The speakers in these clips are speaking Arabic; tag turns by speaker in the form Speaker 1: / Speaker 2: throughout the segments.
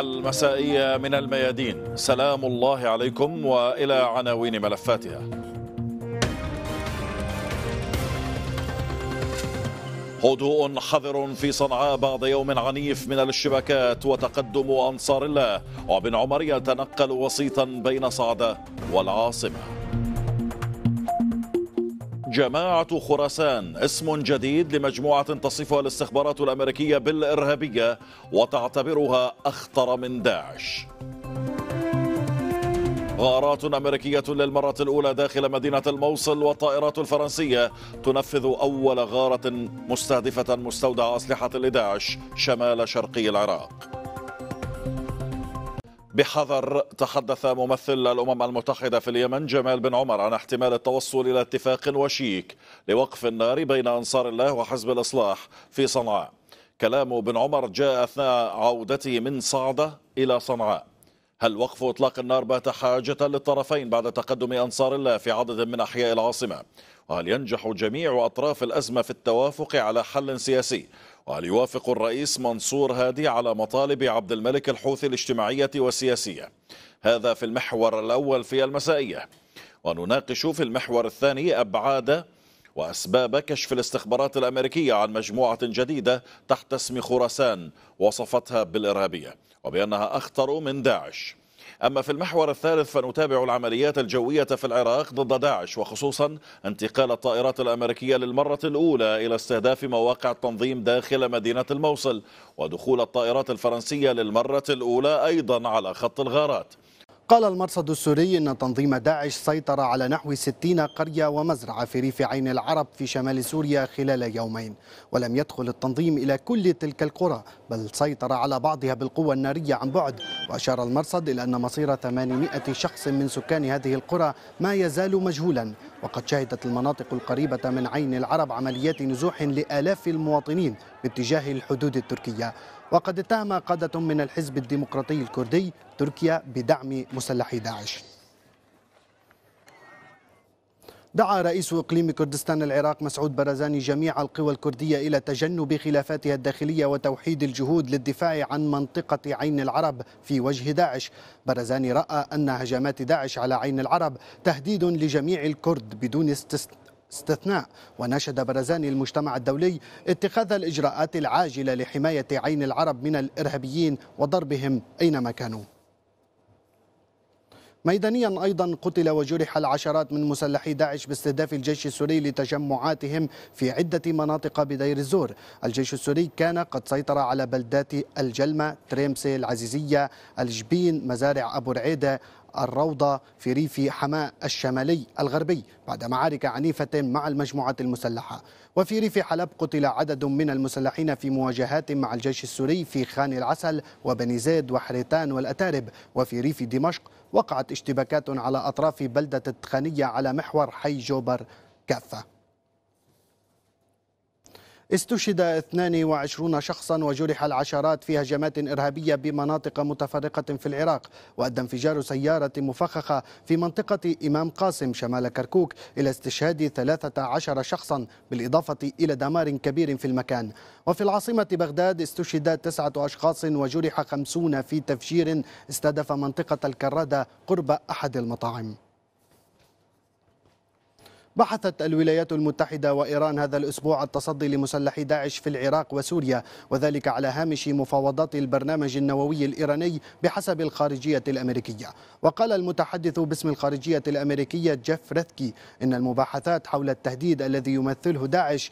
Speaker 1: المسائية من الميادين سلام الله عليكم وإلى عناوين ملفاتها هدوء حذر في صنعاء بعد يوم عنيف من الاشتباكات وتقدم أنصار الله وبن عمر يتنقل وسيطا بين صعدة والعاصمة جماعة خراسان اسم جديد لمجموعة تصفها الاستخبارات الأمريكية بالإرهابية وتعتبرها أخطر من داعش غارات أمريكية للمرة الأولى داخل مدينة الموصل والطائرات الفرنسية تنفذ أول غارة مستهدفة مستودع أسلحة لداعش شمال شرقي العراق بحذر تحدث ممثل الأمم المتحدة في اليمن جمال بن عمر عن احتمال التوصل إلى اتفاق وشيك لوقف النار بين أنصار الله وحزب الإصلاح في صنعاء كلام بن عمر جاء أثناء عودته من صعدة إلى صنعاء هل وقف إطلاق النار بات حاجة للطرفين بعد تقدم أنصار الله في عدد من أحياء العاصمة وهل ينجح جميع أطراف الأزمة في التوافق على حل سياسي وهل يوافق الرئيس منصور هادي على مطالب عبد الملك الحوثي الاجتماعية والسياسية هذا في المحور الأول في المسائية ونناقش في المحور الثاني أبعاد وأسباب كشف الاستخبارات الأمريكية عن مجموعة جديدة تحت اسم خراسان وصفتها بالإرهابية وبأنها أخطر من داعش أما في المحور الثالث فنتابع العمليات الجوية في العراق ضد داعش وخصوصا انتقال الطائرات الأمريكية للمرة الأولى إلى استهداف مواقع التنظيم داخل مدينة الموصل ودخول الطائرات الفرنسية للمرة الأولى أيضا على خط الغارات قال
Speaker 2: المرصد السوري أن تنظيم داعش سيطر على نحو 60 قرية ومزرعة في ريف عين العرب في شمال سوريا خلال يومين ولم يدخل التنظيم إلى كل تلك القرى بل سيطر على بعضها بالقوة النارية عن بعد وأشار المرصد إلى أن مصير 800 شخص من سكان هذه القرى ما يزال مجهولا وقد شهدت المناطق القريبة من عين العرب عمليات نزوح لآلاف المواطنين باتجاه الحدود التركية وقد اتهم قادة من الحزب الديمقراطي الكردي تركيا بدعم مسلحي داعش دعا رئيس اقليم كردستان العراق مسعود برزاني جميع القوى الكرديه الى تجنب خلافاتها الداخليه وتوحيد الجهود للدفاع عن منطقه عين العرب في وجه داعش. برزاني راى ان هجمات داعش على عين العرب تهديد لجميع الكرد بدون استثناء استثناء وناشد برزان المجتمع الدولي اتخاذ الإجراءات العاجلة لحماية عين العرب من الإرهابيين وضربهم أينما كانوا ميدانيا ايضا قتل وجرح العشرات من مسلحي داعش باستهداف الجيش السوري لتجمعاتهم في عده مناطق بدير الزور، الجيش السوري كان قد سيطر على بلدات الجلمه، تريمسي، العزيزيه، الجبين، مزارع ابو رعيده، الروضة في ريف حماة الشمالي الغربي بعد معارك عنيفة مع المجموعات المسلحة وفي ريف حلب قتل عدد من المسلحين في مواجهات مع الجيش السوري في خان العسل وبني زيد وحريتان والأتارب وفي ريف دمشق وقعت اشتباكات على أطراف بلدة التخانية على محور حي جوبر كافة استشهد 22 شخصا وجرح العشرات في هجمات إرهابية بمناطق متفرقة في العراق وأدى انفجار سيارة مفخخة في منطقة إمام قاسم شمال كركوك إلى استشهاد 13 شخصا بالإضافة إلى دمار كبير في المكان وفي العاصمة بغداد استشهد تسعة أشخاص وجرح خمسون في تفجير استهدف منطقة الكرادة قرب أحد المطاعم بحثت الولايات المتحدة وإيران هذا الأسبوع التصدي لمسلحي داعش في العراق وسوريا وذلك على هامش مفاوضات البرنامج النووي الإيراني بحسب الخارجية الأمريكية وقال المتحدث باسم الخارجية الأمريكية جيف رثكي إن المباحثات حول التهديد الذي يمثله داعش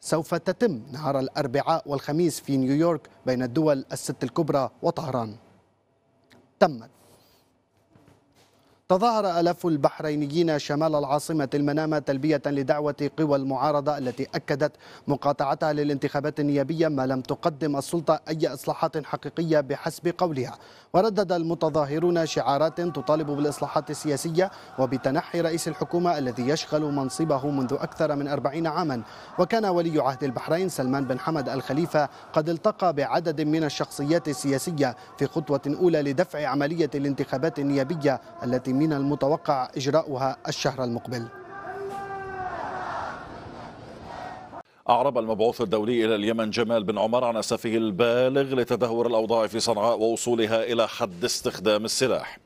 Speaker 2: سوف تتم نهار الأربعاء والخميس في نيويورك بين الدول الست الكبرى وطهران تمت تظاهر ألف البحرينيين شمال العاصمة المنامة تلبية لدعوة قوى المعارضة التي أكدت مقاطعتها للانتخابات النيابية ما لم تقدم السلطة أي إصلاحات حقيقية بحسب قولها وردد المتظاهرون شعارات تطالب بالإصلاحات السياسية وبتنحي رئيس الحكومة الذي يشغل منصبه منذ أكثر من أربعين عاما وكان ولي عهد البحرين سلمان بن حمد الخليفة قد التقى بعدد من الشخصيات السياسية في خطوة أولى لدفع عملية الانتخابات النيابية التي من المتوقع إجراؤها الشهر المقبل
Speaker 1: أعرب المبعوث الدولي إلى اليمن جمال بن عمر عن أسفه البالغ لتدهور الأوضاع في صنعاء ووصولها إلى حد استخدام السلاح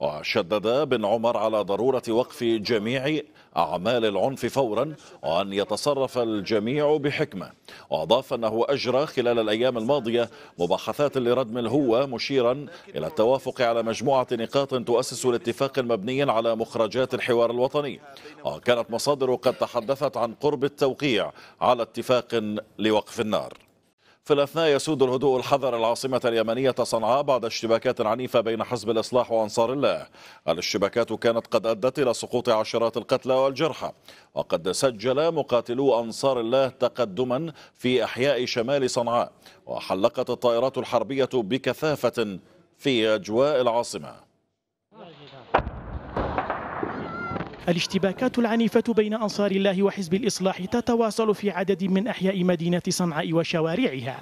Speaker 1: وشدد بن عمر على ضرورة وقف جميع أعمال العنف فورا وأن يتصرف الجميع بحكمة وأضاف أنه أجرى خلال الأيام الماضية مباحثات لردم الهوة مشيرا إلى التوافق على مجموعة نقاط تؤسس الاتفاق المبني على مخرجات الحوار الوطني وكانت مصادر قد تحدثت عن قرب التوقيع على اتفاق لوقف النار في الأثناء يسود الهدوء الحذر العاصمة اليمنية صنعاء بعد اشتباكات عنيفة بين حزب الإصلاح وأنصار الله الاشتباكات كانت قد أدت إلى سقوط عشرات القتلى والجرحى وقد سجل مقاتلو أنصار الله تقدما في أحياء شمال صنعاء وحلقت الطائرات الحربية بكثافة في أجواء العاصمة
Speaker 3: الاشتباكات العنيفة بين أنصار الله وحزب الإصلاح تتواصل في عدد من أحياء مدينة صنعاء وشوارعها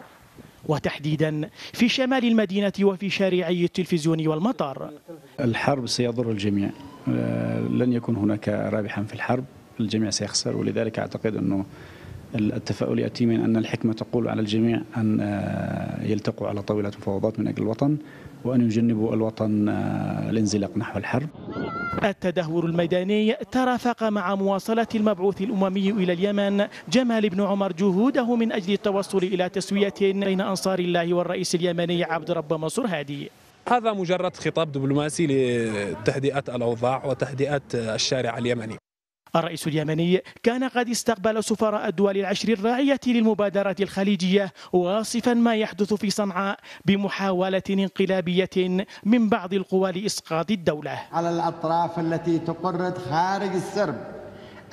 Speaker 3: وتحديدا في شمال المدينة وفي شارعي التلفزيون والمطار
Speaker 4: الحرب سيضر الجميع آه، لن يكون هناك رابحا في الحرب الجميع سيخسر ولذلك أعتقد أنه التفاؤل يأتي من أن الحكمة تقول على الجميع أن آه، يلتقوا على طاولة مفاوضات من أجل الوطن وأن يجنبوا الوطن الانزلاق آه، نحو الحرب
Speaker 3: التدهور الميداني ترافق مع مواصلة المبعوث الأممي إلى اليمن جمال بن عمر جهوده من أجل التوصل إلى تسوية بين أنصار الله والرئيس اليمني عبد رب منصور هادي
Speaker 5: هذا مجرد خطاب دبلوماسي لتهدئة الأوضاع وتهدئة الشارع اليمني الرئيس اليمني كان قد استقبل
Speaker 3: سفراء الدول العشر الراعية للمبادرة الخليجية واصفا ما يحدث في صنعاء بمحاولة انقلابية من بعض القوى لإسقاط الدولة على
Speaker 6: الأطراف التي تقرد خارج السرب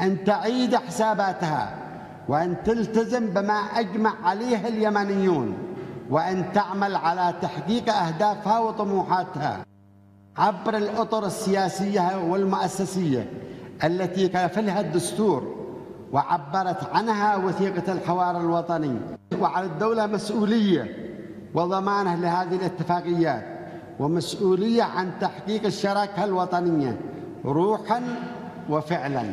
Speaker 6: أن تعيد حساباتها وأن تلتزم بما أجمع عليه اليمنيون وأن تعمل على تحقيق أهدافها وطموحاتها عبر الأطر السياسية والمؤسسية التي كفلها الدستور وعبرت
Speaker 2: عنها وثيقة الحوار الوطني وعلى الدولة مسؤولية وضمانه لهذه الاتفاقيات ومسؤولية عن تحقيق الشراكة الوطنية
Speaker 6: روحا وفعلا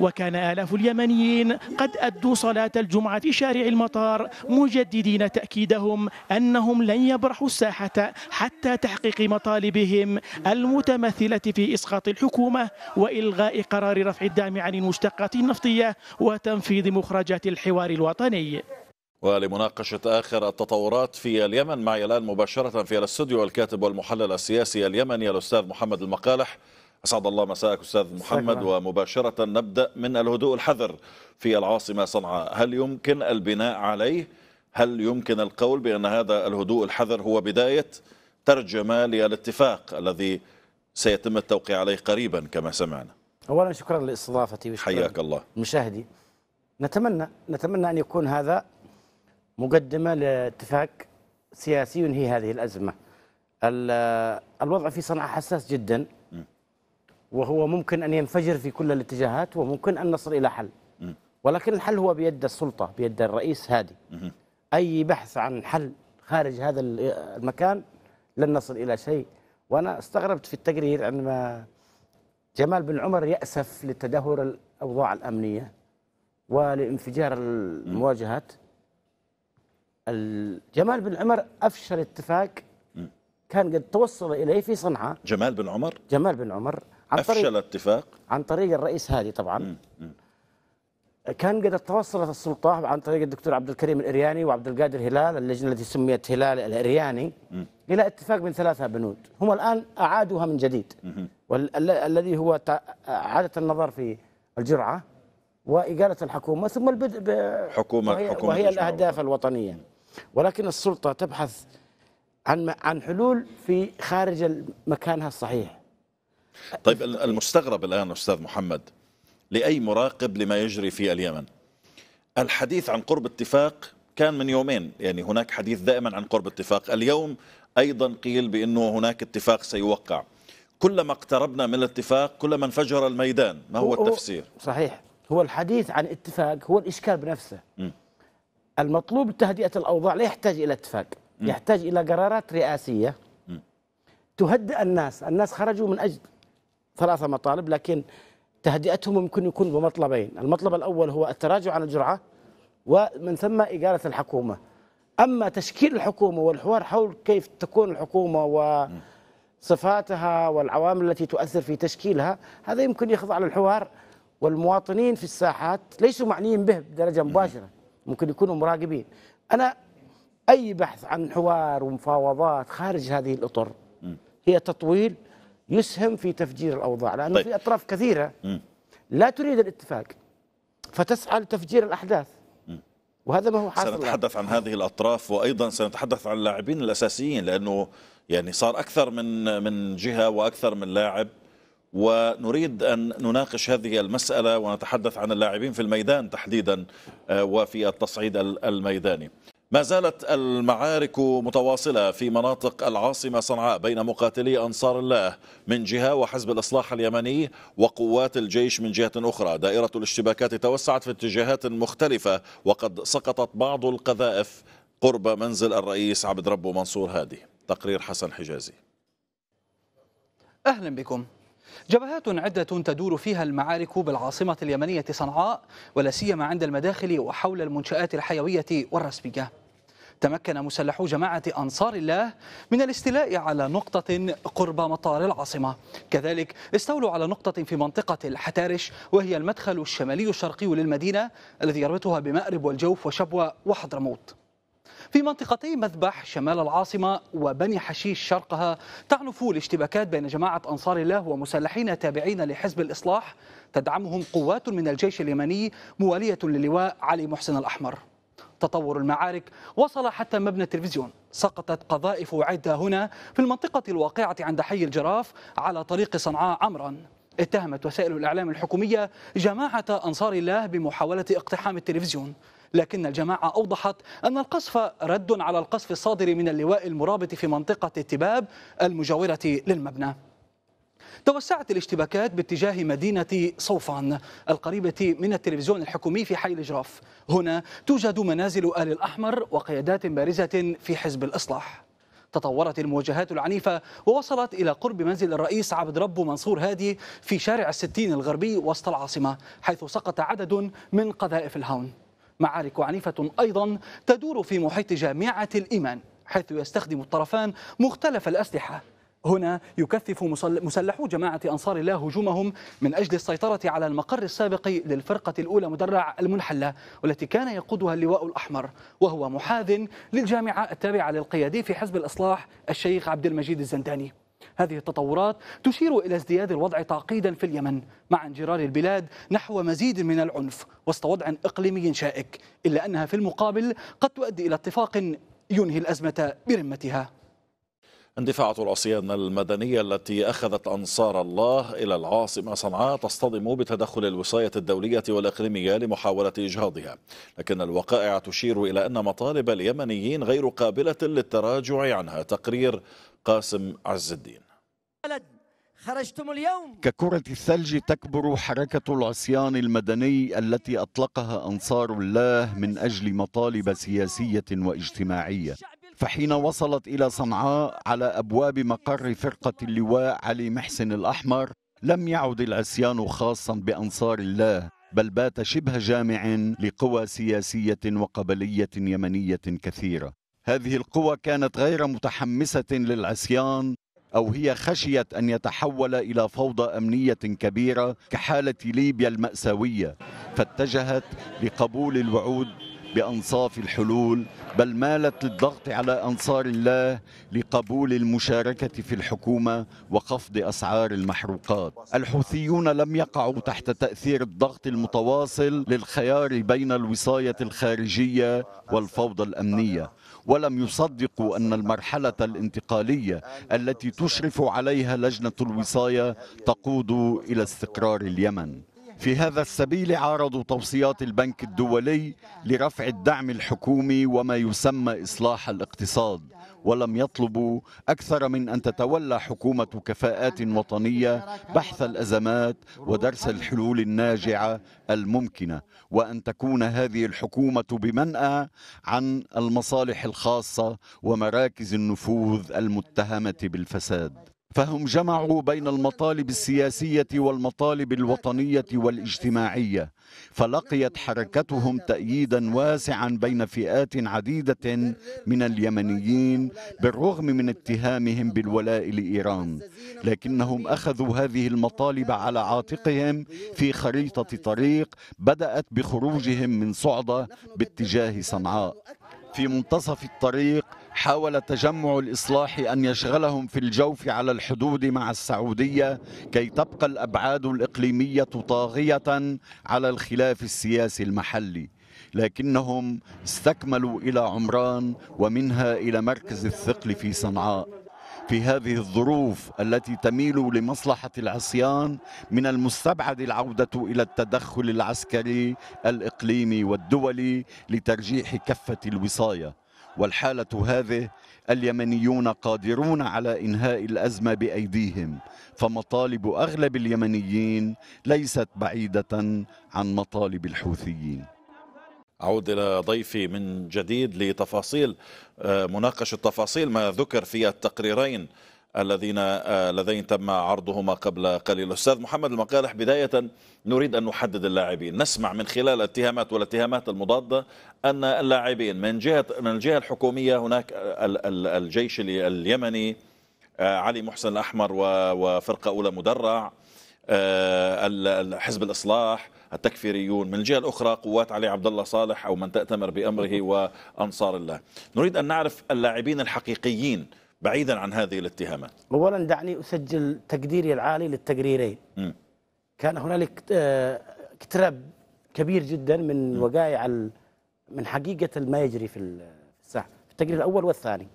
Speaker 3: وكان آلاف اليمنيين قد أدوا صلاة الجمعة في شارع المطار مجددين تأكيدهم أنهم لن يبرحوا الساحة حتى تحقيق مطالبهم المتمثلة في إسقاط الحكومة وإلغاء قرار رفع الدعم عن المشتقات النفطية وتنفيذ مخرجات الحوار الوطني
Speaker 1: ولمناقشة آخر التطورات في اليمن معي الآن مباشرة في الاستوديو الكاتب والمحلل السياسي اليمني الأستاذ محمد المقالح أسعد الله مساءك أستاذ محمد ومباشرة نبدأ من الهدوء الحذر في العاصمة صنعاء هل يمكن البناء عليه؟ هل يمكن القول بأن هذا الهدوء الحذر هو بداية ترجمة للاتفاق الذي سيتم التوقيع عليه قريبا كما سمعنا
Speaker 6: أولا شكرا لاستضافتي حياك الله مشاهدي نتمنى نتمنى أن يكون هذا مقدمة لاتفاق سياسي ينهي هذه الأزمة الوضع في صنعاء حساس جدا وهو ممكن أن ينفجر في كل الاتجاهات وممكن أن نصل إلى حل ولكن الحل هو بيد السلطة بيد الرئيس هادي أي بحث عن حل خارج هذا المكان لن نصل إلى شيء وأنا استغربت في التقرير عندما جمال بن عمر يأسف لتدهور الأوضاع الأمنية ولانفجار المواجهات جمال بن عمر أفشل اتفاق كان قد توصل إليه في صنعاء جمال بن عمر جمال بن عمر عن طريق أفشل اتفاق عن طريق الرئيس هادي طبعا مم. مم. كان قد توصلت السلطة عن طريق الدكتور عبد الكريم الإرياني وعبد القادر هلال اللجنة التي سميت هلال الإرياني مم. إلى اتفاق من ثلاثة بنود هم الآن أعادوها من جديد الذي هو إعادة النظر في الجرعة وإقالة الحكومة ثم البدء بحكومة وهي, حكومة وهي الأهداف الوطنية ولكن السلطة تبحث عن عن حلول في خارج مكانها الصحيح
Speaker 1: طيب المستغرب الآن أستاذ محمد لأي مراقب لما يجري في اليمن الحديث عن قرب اتفاق كان من يومين يعني هناك حديث دائما عن قرب اتفاق اليوم أيضا قيل بأنه هناك اتفاق سيوقع كلما اقتربنا من الاتفاق كلما انفجر الميدان ما هو, التفسير
Speaker 6: صحيح هو الحديث عن اتفاق هو الإشكال بنفسه م. المطلوب تهدئة الأوضاع لا يحتاج إلى اتفاق م. يحتاج إلى قرارات رئاسية م. تهدئ الناس الناس خرجوا من أجل ثلاثة مطالب لكن تهدئتهم ممكن يكون بمطلبين المطلب الأول هو التراجع عن الجرعة ومن ثم إقالة الحكومة أما تشكيل الحكومة والحوار حول كيف تكون الحكومة وصفاتها والعوامل التي تؤثر في تشكيلها هذا يمكن يخضع للحوار والمواطنين في الساحات ليسوا معنيين به بدرجة مباشرة ممكن يكونوا مراقبين أنا أي بحث عن حوار ومفاوضات خارج هذه الأطر هي تطويل يسهم في تفجير الأوضاع لأنه طيب. في أطراف كثيرة م. لا تريد الاتفاق فتسعى لتفجير الأحداث م.
Speaker 1: وهذا ما هو حاصل سنتحدث عن هذه الأطراف وأيضا سنتحدث عن اللاعبين الأساسيين لأنه يعني صار أكثر من من جهة وأكثر من لاعب ونريد أن نناقش هذه المسألة ونتحدث عن اللاعبين في الميدان تحديدا آه، وفي التصعيد الميداني ما زالت المعارك متواصلة في مناطق العاصمة صنعاء بين مقاتلي أنصار الله من جهة وحزب الإصلاح اليمني وقوات الجيش من جهة أخرى دائرة الاشتباكات توسعت في اتجاهات مختلفة وقد سقطت بعض القذائف قرب منزل الرئيس عبد ربه منصور هادي تقرير حسن حجازي
Speaker 7: أهلا بكم جبهات عدة تدور فيها المعارك بالعاصمة اليمنية صنعاء ولا سيما عند المداخل وحول المنشآت الحيوية والرسمية. تمكن مسلحو جماعة أنصار الله من الاستيلاء على نقطة قرب مطار العاصمة كذلك استولوا على نقطة في منطقة الحتارش وهي المدخل الشمالي الشرقي للمدينة الذي يربطها بمأرب والجوف وشبوة وحضرموت في منطقتي مذبح شمال العاصمة وبني حشيش شرقها تعنف الاشتباكات بين جماعة أنصار الله ومسلحين تابعين لحزب الإصلاح تدعمهم قوات من الجيش اليمني موالية للواء علي محسن الأحمر تطور المعارك وصل حتى مبنى التلفزيون سقطت قذائف عدة هنا في المنطقة الواقعة عند حي الجراف على طريق صنعاء عمرا اتهمت وسائل الإعلام الحكومية جماعة أنصار الله بمحاولة اقتحام التلفزيون لكن الجماعة أوضحت أن القصف رد على القصف الصادر من اللواء المرابط في منطقة التباب المجاورة للمبنى توسعت الاشتباكات باتجاه مدينة صوفان القريبة من التلفزيون الحكومي في حي الإجراف هنا توجد منازل آل الأحمر وقيادات بارزة في حزب الإصلاح تطورت المواجهات العنيفة ووصلت إلى قرب منزل الرئيس عبد رب منصور هادي في شارع الستين الغربي وسط العاصمة حيث سقط عدد من قذائف الهاون معارك عنيفة أيضا تدور في محيط جامعة الإيمان حيث يستخدم الطرفان مختلف الأسلحة هنا يكثف مسلحو جماعة أنصار الله هجومهم من أجل السيطرة على المقر السابق للفرقة الأولى مدرع المنحلة والتي كان يقودها اللواء الأحمر وهو محاذ للجامعة التابعة للقيادي في حزب الإصلاح الشيخ عبد المجيد الزنداني هذه التطورات تشير إلى ازدياد الوضع تعقيدا في اليمن مع انجرار البلاد نحو مزيد من العنف وسط وضع إقليمي شائك إلا أنها في المقابل قد تؤدي إلى اتفاق ينهي الأزمة برمتها
Speaker 1: اندفاعة العصيان المدنية التي أخذت أنصار الله إلى العاصمة صنعاء تصطدم بتدخل الوصاية الدولية والإقليمية لمحاولة إجهاضها لكن الوقائع تشير إلى أن مطالب اليمنيين غير قابلة للتراجع عنها تقرير قاسم عز الدين
Speaker 7: خرجتم اليوم
Speaker 8: ككرة الثلج تكبر حركة العصيان المدني التي أطلقها أنصار الله من أجل مطالب سياسية واجتماعية فحين وصلت إلى صنعاء على أبواب مقر فرقة اللواء علي محسن الأحمر لم يعد العصيان خاصا بأنصار الله بل بات شبه جامع لقوى سياسية وقبلية يمنية كثيرة هذه القوى كانت غير متحمسة للعصيان أو هي خشيت أن يتحول إلى فوضى أمنية كبيرة كحالة ليبيا المأساوية فاتجهت لقبول الوعود بأنصاف الحلول بل مالت للضغط على أنصار الله لقبول المشاركة في الحكومة وخفض أسعار المحروقات الحوثيون لم يقعوا تحت تأثير الضغط المتواصل للخيار بين الوصاية الخارجية والفوضى الأمنية ولم يصدقوا أن المرحلة الانتقالية التي تشرف عليها لجنة الوصاية تقود إلى استقرار اليمن في هذا السبيل عارضوا توصيات البنك الدولي لرفع الدعم الحكومي وما يسمى إصلاح الاقتصاد ولم يطلبوا أكثر من أن تتولى حكومة كفاءات وطنية بحث الأزمات ودرس الحلول الناجعة الممكنة وأن تكون هذه الحكومة بمنأى عن المصالح الخاصة ومراكز النفوذ المتهمة بالفساد فهم جمعوا بين المطالب السياسية والمطالب الوطنية والاجتماعية فلقيت حركتهم تأييدا واسعا بين فئات عديدة من اليمنيين بالرغم من اتهامهم بالولاء لإيران لكنهم أخذوا هذه المطالب على عاتقهم في خريطة طريق بدأت بخروجهم من صعدة باتجاه صنعاء في منتصف الطريق حاول تجمع الإصلاح أن يشغلهم في الجوف على الحدود مع السعودية كي تبقى الأبعاد الإقليمية طاغية على الخلاف السياسي المحلي لكنهم استكملوا إلى عمران ومنها إلى مركز الثقل في صنعاء في هذه الظروف التي تميل لمصلحة العصيان من المستبعد العودة إلى التدخل العسكري الإقليمي والدولي لترجيح كفة الوصاية والحالة هذه اليمنيون قادرون على إنهاء الأزمة بأيديهم فمطالب أغلب اليمنيين ليست بعيدة عن مطالب الحوثيين
Speaker 1: أعود إلى ضيفي من جديد لتفاصيل آه، مناقشة تفاصيل ما ذكر في التقريرين الذين آه، لديهم تم عرضهما قبل قليل أستاذ محمد المقالح بداية نريد أن نحدد اللاعبين نسمع من خلال الاتهامات والاتهامات المضادة أن اللاعبين من جهة من الجهة الحكومية هناك آه، الجيش اليمني آه، علي محسن الأحمر وفرقة أولى مدرع حزب الإصلاح التكفيريون من الجهة الأخرى قوات علي عبد الله صالح أو من تأتمر بأمره وأنصار الله نريد أن نعرف اللاعبين الحقيقيين بعيدا عن هذه الاتهامات
Speaker 6: أولا دعني أسجل تقديري العالي للتقريرين م. كان هنالك آه، اقتراب كبير جدا من م. وقائع من حقيقة ما يجري في الساحة في التقرير الأول والثاني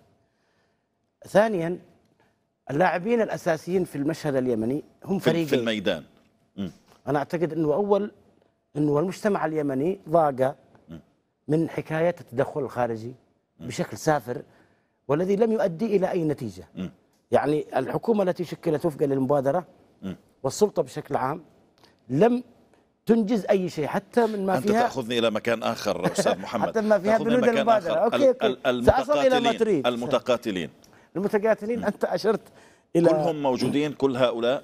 Speaker 6: ثانيا اللاعبين الأساسيين في المشهد اليمني هم فريقين في
Speaker 1: الميدان م.
Speaker 6: أنا أعتقد أنه أول أنه المجتمع اليمني ضاق من حكاية التدخل الخارجي بشكل سافر والذي لم يؤدي إلى أي نتيجة م. يعني الحكومة التي شكلت وفقا للمبادرة م. والسلطة بشكل عام لم تنجز اي شيء حتى من ما أنت فيها انت
Speaker 1: تاخذني الى مكان اخر استاذ محمد حتى ما فيها بنود المبادره اوكي اوكي الى ما تريد المتقاتلين
Speaker 6: المتقاتلين انت اشرت
Speaker 1: الى كلهم موجودين كل هؤلاء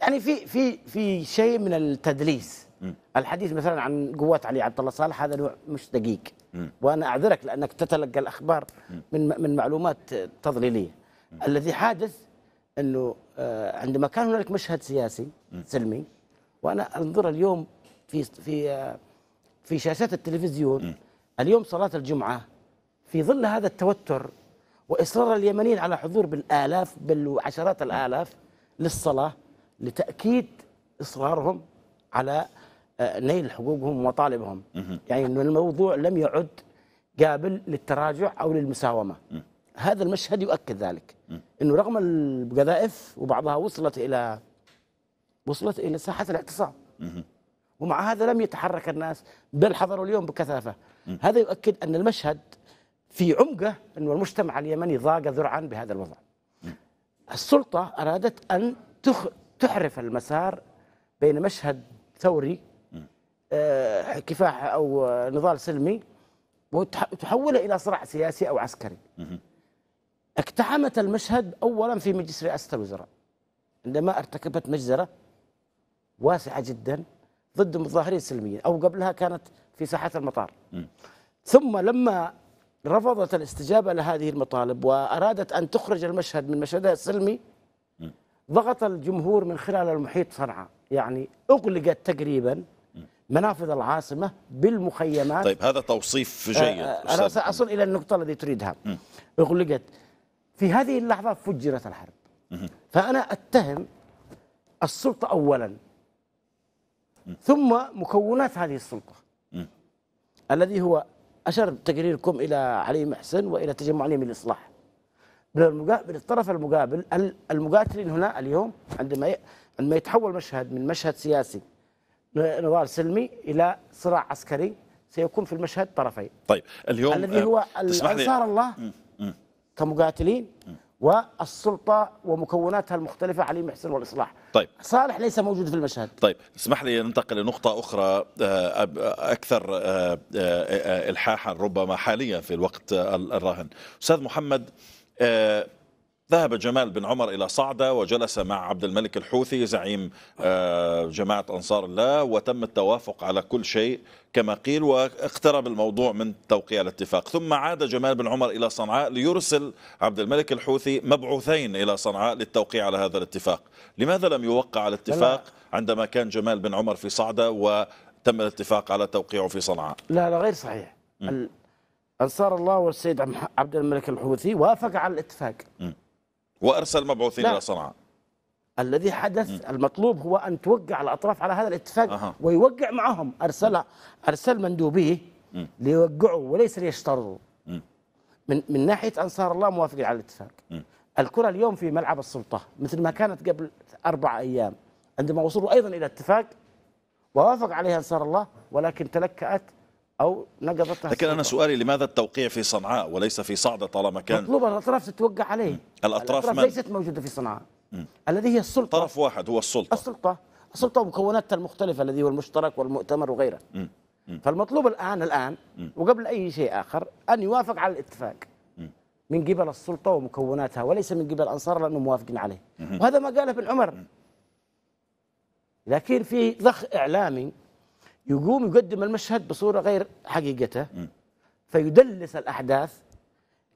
Speaker 6: يعني في في في شيء من التدليس الحديث مثلا عن قوات علي عبد الله صالح هذا نوع مش دقيق وانا اعذرك لانك تتلقى الاخبار من من معلومات تضليليه الذي حادث انه آه، عندما كان هنالك مشهد سياسي سلمي وانا انظر اليوم في في آه، في شاشات التلفزيون اليوم صلاه الجمعه في ظل هذا التوتر واصرار اليمنيين على حضور بالالاف بالعشرات الالاف للصلاه لتاكيد اصرارهم على نيل حقوقهم ومطالبهم يعني أن الموضوع لم يعد قابل للتراجع أو للمساومة هذا المشهد يؤكد ذلك أنه رغم القذائف وبعضها وصلت إلى وصلت إلى ساحة الاعتصام ومع هذا لم يتحرك الناس بل حضروا اليوم بكثافة هذا يؤكد أن المشهد في عمقه أن المجتمع اليمني ضاق ذرعا بهذا الوضع السلطة أرادت أن تحرف المسار بين مشهد ثوري آه، كفاح او آه، نضال سلمي وتحول الى صراع سياسي او عسكري. اقتحمت المشهد اولا في مجلس رئاسه الوزراء عندما ارتكبت مجزره واسعه جدا ضد مظاهرين سلميين او قبلها كانت في ساحات المطار. ثم لما رفضت الاستجابه لهذه المطالب وارادت ان تخرج المشهد من مشهدها السلمي ضغط الجمهور من خلال المحيط صنعاء يعني اغلقت تقريبا منافذ العاصمة بالمخيمات طيب
Speaker 1: هذا توصيف آه، جيد آه، أنا
Speaker 6: سأصل إلى النقطة التي تريدها أغلقت في هذه اللحظة فجرت الحرب فأنا أتهم السلطة أولا ثم مكونات هذه السلطة الذي هو أشر تقريركم إلى علي محسن وإلى تجمع علي من الإصلاح من الطرف المقابل المقاتلين هنا اليوم عندما عندما يتحول مشهد من مشهد سياسي نضال سلمي إلى صراع عسكري سيكون في المشهد طرفين
Speaker 1: طيب اليوم الذي هو آه، أنصار الله
Speaker 6: كمقاتلين والسلطه ومكوناتها المختلفه على محسن والاصلاح. طيب صالح ليس موجود في المشهد.
Speaker 1: طيب اسمح لي ننتقل لنقطه اخرى آه، اكثر آه، الحاحا ربما حاليا في الوقت الراهن. استاذ محمد ذهب جمال بن عمر إلى صعدة وجلس مع عبد الملك الحوثي زعيم آه، جماعة أنصار الله وتم التوافق على كل شيء كما قيل واقترب الموضوع من توقيع الاتفاق ثم عاد جمال بن عمر إلى صنعاء ليرسل عبد الملك الحوثي مبعوثين إلى صنعاء للتوقيع على هذا الاتفاق لماذا لم يوقع الاتفاق عندما كان جمال بن عمر في صعدة وتم الاتفاق على توقيعه في صنعاء
Speaker 6: لا لا غير صحيح أنصار الله والسيد عبد الملك الحوثي وافق على الاتفاق
Speaker 1: م. وأرسل مبعوثين إلى صنعاء
Speaker 6: الذي حدث م. المطلوب هو أن توقع الأطراف على هذا الاتفاق أه. ويوقع معهم أرسل أرسل مندوبيه ليوقعوا وليس ليشترطوا من من ناحية أنصار الله موافقين على الاتفاق م. الكرة اليوم في ملعب السلطة مثل ما كانت قبل أربع أيام عندما وصلوا أيضا إلى اتفاق ووافق عليها أنصار الله ولكن تلكأت او نقضتها لكن
Speaker 1: انا سؤالي لماذا التوقيع في صنعاء وليس في صعده طالما كان
Speaker 6: مطلوب الاطراف تتوقع عليه مم. الاطراف, الأطراف ليست موجوده في صنعاء
Speaker 1: الذي هي السلطه طرف واحد هو السلطه
Speaker 6: السلطه السلطه ومكوناتها المختلفه الذي هو المشترك والمؤتمر وغيره فالمطلوب الان الان وقبل اي شيء اخر ان يوافق على الاتفاق من قبل السلطه ومكوناتها وليس من قبل الانصار لانهم موافقين عليه وهذا ما قاله ابن عمر لكن في ضخ اعلامي يقوم يقدم المشهد بصورة غير حقيقته فيدلس الأحداث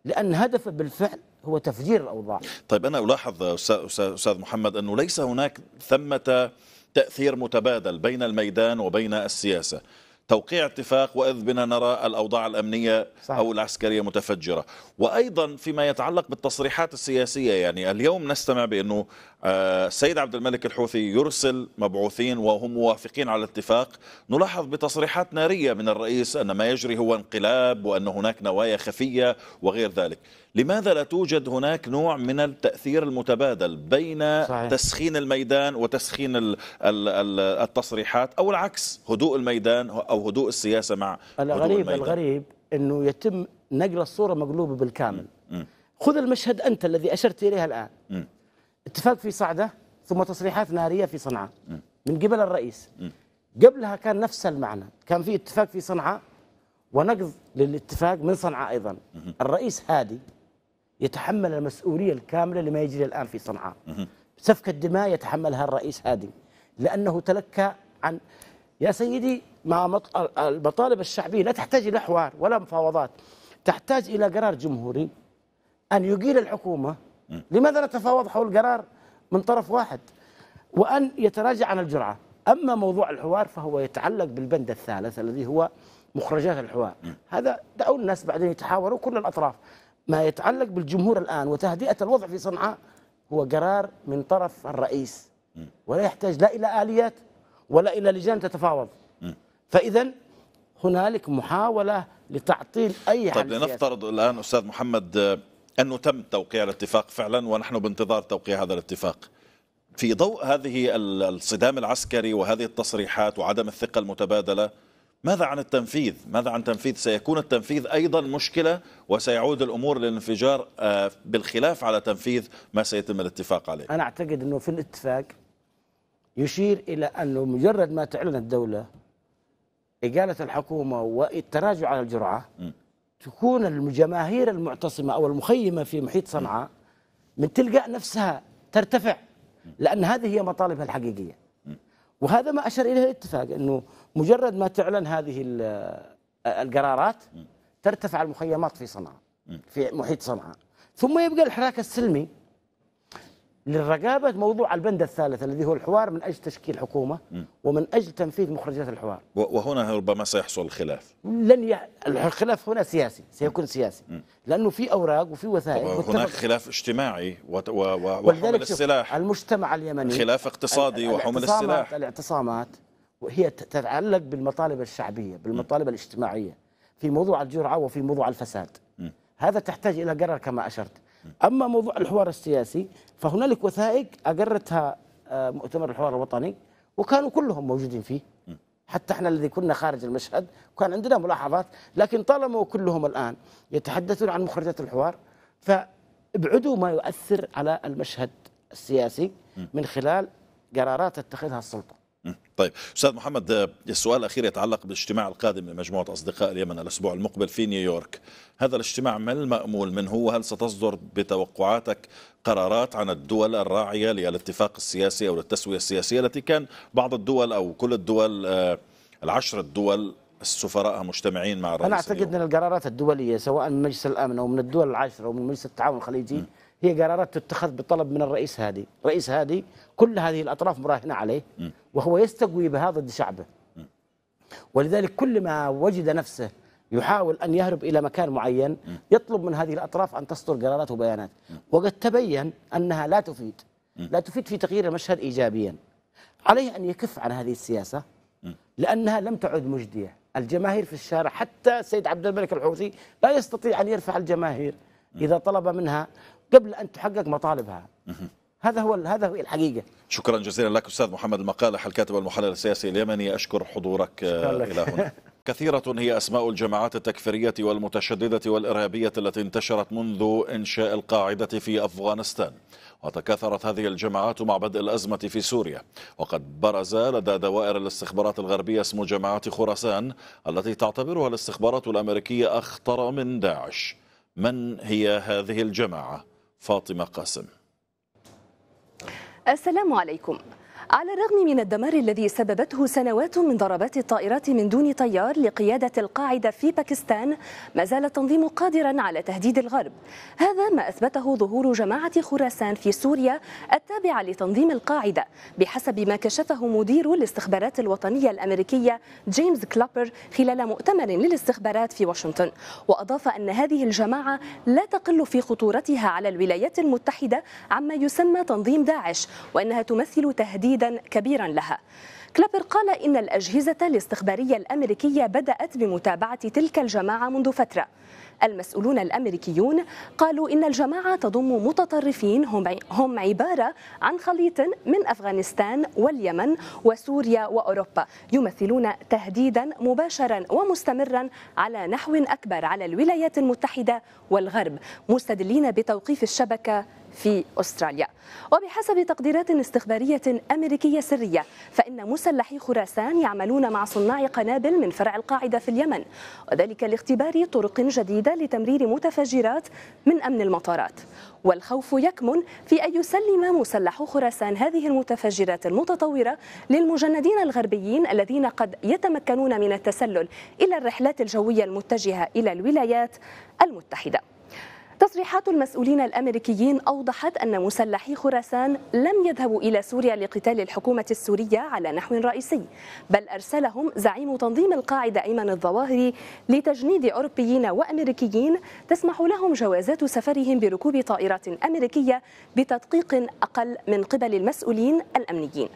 Speaker 6: لأن هدفه بالفعل هو تفجير الأوضاع
Speaker 1: طيب أنا ألاحظ أستاذ محمد أنه ليس هناك ثمة تأثير متبادل بين الميدان وبين السياسة توقيع اتفاق وإذ بنا نرى الأوضاع الأمنية صحيح. أو العسكرية متفجرة وأيضا فيما يتعلق بالتصريحات السياسية يعني اليوم نستمع بأنه السيد آه، عبد الملك الحوثي يرسل مبعوثين وهم موافقين على الاتفاق نلاحظ بتصريحات نارية من الرئيس أن ما يجري هو انقلاب وأن هناك نوايا خفية وغير ذلك لماذا لا توجد هناك نوع من التأثير المتبادل بين صحيح. تسخين الميدان وتسخين التصريحات أو العكس هدوء الميدان أو هدوء السياسة مع الغريب هدوء الغريب
Speaker 6: أنه يتم نقل الصورة مقلوبة بالكامل م. م. خذ المشهد أنت الذي أشرت إليها الآن م. اتفاق في صعدة ثم تصريحات نارية في صنعاء من قبل الرئيس قبلها كان نفس المعنى كان في اتفاق في صنعاء ونقض للاتفاق من صنعاء أيضا الرئيس هادي يتحمل المسؤولية الكاملة لما يجري الآن في صنعاء سفك الدماء يتحملها الرئيس هادي لأنه تلكى عن يا سيدي مع المطالب الشعبية لا تحتاج إلى حوار ولا مفاوضات تحتاج إلى قرار جمهوري أن يقيل الحكومة لماذا نتفاوض حول قرار من طرف واحد وأن يتراجع عن الجرعة أما موضوع الحوار فهو يتعلق بالبند الثالث الذي هو مخرجات الحوار هذا دعوا الناس بعدين يتحاوروا كل الأطراف ما يتعلق بالجمهور الآن وتهدئة الوضع في صنعاء هو قرار من طرف الرئيس ولا يحتاج لا إلى آليات ولا إلى لجان تتفاوض فإذا هنالك محاولة لتعطيل أي طيب لنفترض
Speaker 1: الآن أستاذ محمد أنه تم توقيع الاتفاق فعلا ونحن بانتظار توقيع هذا الاتفاق في ضوء هذه الصدام العسكري وهذه التصريحات وعدم الثقة المتبادلة ماذا عن التنفيذ؟ ماذا عن تنفيذ؟ سيكون التنفيذ أيضا مشكلة وسيعود الأمور للانفجار آه، بالخلاف على تنفيذ ما سيتم الاتفاق عليه
Speaker 6: أنا أعتقد أنه في الاتفاق يشير إلى أنه مجرد ما تعلن الدولة إقالة الحكومة والتراجع على الجرعة م. تكون الجماهير المعتصمة أو المخيمة في محيط صنعاء من تلقاء نفسها ترتفع لأن هذه هي مطالبها الحقيقية وهذا ما أشر إليه الاتفاق أنه مجرد ما تعلن هذه القرارات ترتفع المخيمات في صنعاء في محيط صنعاء ثم يبقى الحراك السلمي للرقابة موضوع البند الثالث الذي هو الحوار من أجل تشكيل حكومة ومن أجل تنفيذ مخرجات الحوار
Speaker 1: وهنا ربما سيحصل الخلاف
Speaker 6: لن ي... الخلاف هنا سياسي سيكون سياسي لأنه في أوراق وفي وثائق هناك
Speaker 1: خلاف اجتماعي و... و... و... وحمل السلاح المجتمع اليمني خلاف اقتصادي وحمل السلاح
Speaker 6: الاعتصامات هي تتعلق بالمطالب الشعبية بالمطالب الاجتماعية في موضوع الجرعة وفي موضوع الفساد هذا تحتاج إلى قرار كما أشرت أما موضوع الحوار السياسي فهنالك وثائق أقرتها آه، مؤتمر الحوار الوطني وكانوا كلهم موجودين فيه حتى احنا الذي كنا خارج المشهد وكان عندنا ملاحظات لكن طالما كلهم الآن يتحدثون عن مخرجات الحوار فابعدوا ما يؤثر على المشهد السياسي من خلال قرارات تتخذها السلطة
Speaker 1: طيب استاذ محمد آه، السؤال الاخير يتعلق بالاجتماع القادم لمجموعه اصدقاء اليمن الاسبوع المقبل في نيويورك هذا الاجتماع ما المامول منه وهل ستصدر بتوقعاتك قرارات عن الدول الراعيه للاتفاق السياسي او للتسويه السياسيه التي كان بعض الدول او كل الدول آه، العشر الدول السفراء مجتمعين مع الرئيس انا اعتقد اليوم.
Speaker 6: ان القرارات الدوليه سواء من مجلس الامن او من الدول العشر او من مجلس التعاون الخليجي م. هي قرارات تتخذ بطلب من الرئيس هادي، الرئيس هادي كل هذه الاطراف مراهنه عليه م. وهو يستقوي بها ضد شعبه ولذلك كل ما وجد نفسه يحاول أن يهرب إلى مكان معين يطلب من هذه الأطراف أن تصدر قرارات وبيانات وقد تبين أنها لا تفيد لا تفيد في تغيير المشهد إيجابيا عليه أن يكف عن هذه السياسة لأنها لم تعد مجدية الجماهير في الشارع حتى سيد عبد الملك الحوثي لا يستطيع أن يرفع الجماهير إذا طلب منها قبل أن تحقق مطالبها هذا هو هذا هو الحقيقه
Speaker 1: شكرا جزيلا لك استاذ محمد المقالح الكاتب المحلل السياسي اليمني اشكر حضورك آه، الى هنا كثيرة هي أسماء الجماعات التكفيرية والمتشددة والإرهابية التي انتشرت منذ إنشاء القاعدة في أفغانستان وتكاثرت هذه الجماعات مع بدء الأزمة في سوريا وقد برز لدى دوائر الاستخبارات الغربية اسم جماعة خراسان التي تعتبرها الاستخبارات الأمريكية أخطر من داعش من هي هذه الجماعة؟ فاطمة قاسم
Speaker 9: السلام عليكم على الرغم من الدمار الذي سببته سنوات من ضربات الطائرات من دون طيار لقيادة القاعدة في باكستان ما زال التنظيم قادرا على تهديد الغرب هذا ما أثبته ظهور جماعة خراسان في سوريا التابعة لتنظيم القاعدة بحسب ما كشفه مدير الاستخبارات الوطنية الأمريكية جيمس كلابر خلال مؤتمر للاستخبارات في واشنطن وأضاف أن هذه الجماعة لا تقل في خطورتها على الولايات المتحدة عما يسمى تنظيم داعش وأنها تمثل تهديد تهديدا كبيرا لها كلابر قال إن الأجهزة الاستخبارية الأمريكية بدأت بمتابعة تلك الجماعة منذ فترة المسؤولون الأمريكيون قالوا إن الجماعة تضم متطرفين هم عبارة عن خليط من أفغانستان واليمن وسوريا وأوروبا يمثلون تهديدا مباشرا ومستمرا على نحو أكبر على الولايات المتحدة والغرب مستدلين بتوقيف الشبكة في أستراليا وبحسب تقديرات استخبارية أمريكية سرية فإن مسلحي خراسان يعملون مع صناع قنابل من فرع القاعدة في اليمن وذلك لاختبار طرق جديدة لتمرير متفجرات من أمن المطارات والخوف يكمن في أن يسلم مسلح خراسان هذه المتفجرات المتطورة للمجندين الغربيين الذين قد يتمكنون من التسلل إلى الرحلات الجوية المتجهة إلى الولايات المتحدة تصريحات المسؤولين الامريكيين اوضحت ان مسلحي خراسان لم يذهبوا الى سوريا لقتال الحكومه السوريه على نحو رئيسي، بل ارسلهم زعيم تنظيم القاعده ايمن الظواهري لتجنيد اوروبيين وامريكيين تسمح لهم جوازات سفرهم بركوب طائرات امريكيه بتدقيق اقل من قبل المسؤولين الامنيين.